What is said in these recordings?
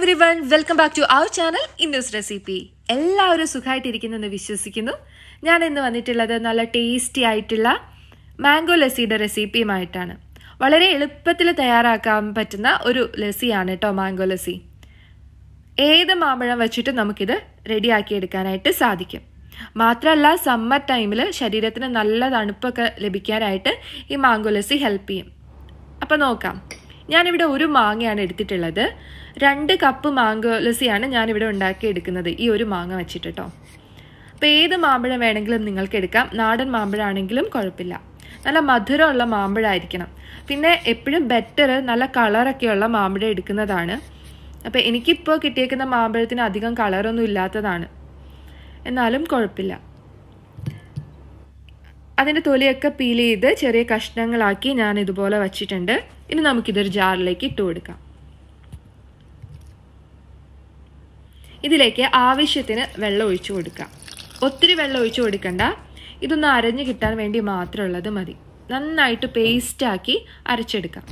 every everyone welcome back to our channel Indu's recipe എല്ലാവരും എന്ന് വിശ്വസിക്കുന്നു ഞാൻ ഇന്ന് വന്നിട്ടുള്ളത് നല്ല ടേസ്റ്റി ആയിട്ടുള്ള മാംഗോ ലസ്സിയുടെ റെസിപ്പിയുമായിട്ടാണ് വളരെ എളുപ്പത്തിൽ തയ്യാറാക്കാൻ പറ്റുന്ന ഒരു ലസ്സിയാണ് കേട്ടോ മാംഗോ ലസ്സി ഏത് മാമ്പഴം വച്ചിട്ട് നമുക്കിത് റെഡിയാക്കി എടുക്കാനായിട്ട് സാധിക്കും മാത്രമല്ല സമ്മർ ടൈമിൽ ശരീരത്തിന് നല്ല തണുപ്പൊക്കെ ലഭിക്കാനായിട്ട് ഈ മാംഗോ ലസ്സി ഹെൽപ്പ് ചെയ്യും അപ്പോൾ നോക്കാം ഞാനിവിടെ ഒരു മാങ്ങയാണ് എടുത്തിട്ടുള്ളത് രണ്ട് കപ്പ് മാങ്കോ ലസ്സിയാണ് ഞാനിവിടെ എടുക്കുന്നത് ഈ ഒരു മാങ്ങ വെച്ചിട്ട് കേട്ടോ അപ്പോൾ ഏത് മാമ്പഴം വേണമെങ്കിലും നിങ്ങൾക്ക് എടുക്കാം നാടൻ മാമ്പഴമാണെങ്കിലും കുഴപ്പമില്ല നല്ല മധുരമുള്ള മാമ്പഴമായിരിക്കണം പിന്നെ എപ്പോഴും ബെറ്റർ നല്ല കളറൊക്കെയുള്ള മാമ്പഴം എടുക്കുന്നതാണ് അപ്പോൾ എനിക്കിപ്പോൾ കിട്ടിയേക്കുന്ന മാമ്പഴത്തിന് അധികം കളറൊന്നും ഇല്ലാത്തതാണ് എന്നാലും കുഴപ്പമില്ല അതിൻ്റെ തൊലിയൊക്കെ പീൽ ചെയ്ത് ചെറിയ കഷ്ണങ്ങളാക്കി ഞാൻ ഇതുപോലെ വച്ചിട്ടുണ്ട് ഇനി നമുക്കിതൊരു ജാറിലേക്ക് ഇട്ട് കൊടുക്കാം ഇതിലേക്ക് ആവശ്യത്തിന് വെള്ളം ഒഴിച്ചു കൊടുക്കാം ഒത്തിരി വെള്ളം ഒഴിച്ചു കൊടുക്കണ്ട ഇതൊന്ന് അരഞ്ഞു കിട്ടാൻ വേണ്ടി മാത്രമുള്ളത് മതി നന്നായിട്ട് പേസ്റ്റാക്കി അരച്ചെടുക്കാം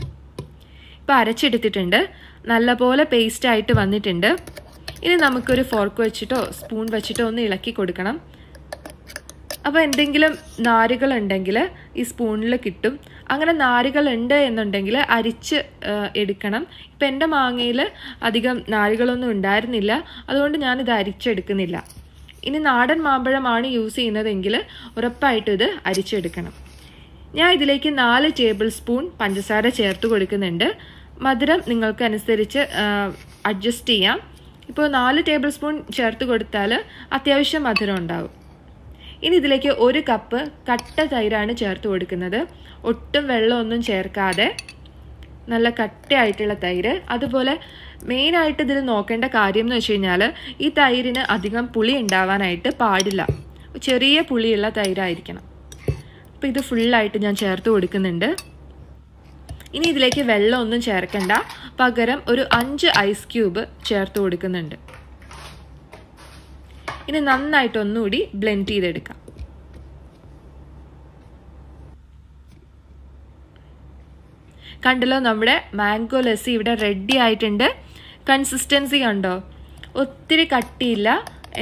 ഇപ്പോൾ അരച്ചെടുത്തിട്ടുണ്ട് നല്ലപോലെ പേസ്റ്റായിട്ട് വന്നിട്ടുണ്ട് ഇനി നമുക്കൊരു ഫോർക്ക് വെച്ചിട്ടോ സ്പൂൺ വെച്ചിട്ടോ ഒന്ന് ഇളക്കി കൊടുക്കണം അപ്പോൾ എന്തെങ്കിലും നാരുകളുണ്ടെങ്കിൽ ഈ സ്പൂണിൽ കിട്ടും അങ്ങനെ നാരുകളുണ്ട് എന്നുണ്ടെങ്കിൽ അരിച്ച് എടുക്കണം ഇപ്പം എൻ്റെ മാങ്ങയിൽ അധികം നാരുകളൊന്നും ഉണ്ടായിരുന്നില്ല അതുകൊണ്ട് ഞാനിത് അരിച്ചെടുക്കുന്നില്ല ഇനി നാടൻ മാമ്പഴമാണ് യൂസ് ചെയ്യുന്നതെങ്കിൽ ഉറപ്പായിട്ടും ഇത് അരിച്ചെടുക്കണം ഞാൻ ഇതിലേക്ക് നാല് ടേബിൾ സ്പൂൺ പഞ്ചസാര ചേർത്ത് കൊടുക്കുന്നുണ്ട് മധുരം നിങ്ങൾക്ക് അനുസരിച്ച് അഡ്ജസ്റ്റ് ചെയ്യാം ഇപ്പോൾ നാല് ടേബിൾ സ്പൂൺ ചേർത്ത് കൊടുത്താൽ അത്യാവശ്യം മധുരം ഉണ്ടാവും ഇനി ഇതിലേക്ക് ഒരു കപ്പ് കട്ട തൈരാണ് ചേർത്ത് കൊടുക്കുന്നത് ഒട്ടും വെള്ളമൊന്നും ചേർക്കാതെ നല്ല കട്ടയായിട്ടുള്ള തൈര് അതുപോലെ മെയിനായിട്ട് ഇതിൽ നോക്കേണ്ട കാര്യം എന്ന് വെച്ച് കഴിഞ്ഞാൽ ഈ തൈരിന് അധികം പുളി ഉണ്ടാവാനായിട്ട് പാടില്ല ചെറിയ പുളിയുള്ള തൈരായിരിക്കണം അപ്പോൾ ഇത് ഫുള്ളായിട്ട് ഞാൻ ചേർത്ത് കൊടുക്കുന്നുണ്ട് ഇനി ഇതിലേക്ക് വെള്ളമൊന്നും ചേർക്കണ്ട പകരം ഒരു അഞ്ച് ഐസ് ക്യൂബ് ചേർത്ത് കൊടുക്കുന്നുണ്ട് ഇനി നന്നായിട്ട് ഒന്നുകൂടി ബ്ലെൻഡ് ചെയ്തെടുക്കാം കണ്ടല്ലോ നമ്മുടെ മാംഗോ ലസ്സി ഇവിടെ റെഡി ആയിട്ടുണ്ട് കൺസിസ്റ്റൻസി കണ്ടോ ഒത്തിരി കട്ടിയില്ല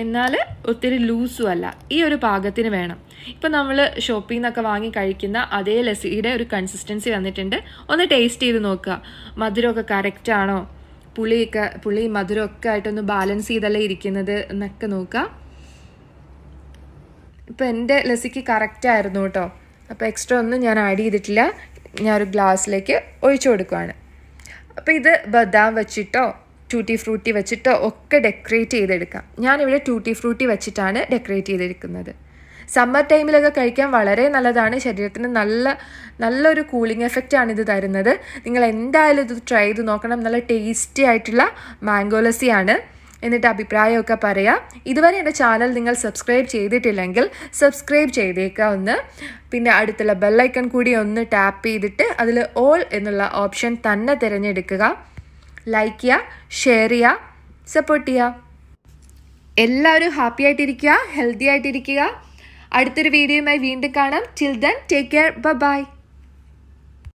എന്നാൽ ഒത്തിരി ലൂസും അല്ല ഈ ഒരു പാകത്തിന് വേണം ഇപ്പം നമ്മൾ ഷോപ്പിൽ നിന്നൊക്കെ വാങ്ങി കഴിക്കുന്ന അതേ ലസ്സിയുടെ ഒരു കൺസിസ്റ്റൻസി വന്നിട്ടുണ്ട് ഒന്ന് ടേസ്റ്റ് ചെയ്ത് നോക്കുക മധുരമൊക്കെ കറക്റ്റ് ആണോ പുളിയൊക്കെ പുളി ഒക്കെ ആയിട്ടൊന്ന് ബാലൻസ് ചെയ്തല്ലേ ഇരിക്കുന്നത് എന്നൊക്കെ നോക്കാം ഇപ്പോൾ എൻ്റെ ലസിക്ക് കറക്റ്റായിരുന്നു കേട്ടോ അപ്പോൾ എക്സ്ട്രാ ഒന്നും ഞാൻ ആഡ് ചെയ്തിട്ടില്ല ഞാൻ ഒരു ഗ്ലാസ്സിലേക്ക് ഒഴിച്ചു കൊടുക്കുവാണ് അപ്പോൾ ഇത് ബദാം വെച്ചിട്ടോ ടൂട്ടി ഫ്രൂട്ടി വെച്ചിട്ടോ ഒക്കെ ഡെക്കറേറ്റ് ചെയ്തെടുക്കാം ഞാനിവിടെ ടൂട്ടി ഫ്രൂട്ടി വെച്ചിട്ടാണ് ഡെക്കറേറ്റ് ചെയ്തെടുക്കുന്നത് സമ്മർ ടൈമിലൊക്കെ കഴിക്കാൻ വളരെ നല്ലതാണ് ശരീരത്തിന് നല്ല നല്ലൊരു കൂളിംഗ് എഫക്റ്റ് ആണ് ഇത് തരുന്നത് നിങ്ങൾ എന്തായാലും ഇത് ട്രൈ ചെയ്ത് നോക്കണം നല്ല ടേസ്റ്റി ആയിട്ടുള്ള മാംഗോ ആണ് എന്നിട്ട് അഭിപ്രായമൊക്കെ പറയാം ഇതുവരെ എൻ്റെ ചാനൽ നിങ്ങൾ സബ്സ്ക്രൈബ് ചെയ്തിട്ടില്ലെങ്കിൽ സബ്സ്ക്രൈബ് ചെയ്തേക്കാം ഒന്ന് പിന്നെ അടുത്തുള്ള ബെല്ലൈക്കൺ കൂടി ഒന്ന് ടാപ്പ് ചെയ്തിട്ട് അതിൽ ഓൾ എന്നുള്ള ഓപ്ഷൻ തന്നെ തിരഞ്ഞെടുക്കുക ലൈക്ക് ചെയ്യുക ഷെയർ ചെയ്യുക സപ്പോർട്ട് ചെയ്യുക എല്ലാവരും ഹാപ്പി ആയിട്ടിരിക്കുക ഹെൽത്തി ആയിട്ടിരിക്കുക അടുത്തൊരു വീഡിയോയുമായി വീണ്ടും കാണാം till then take care by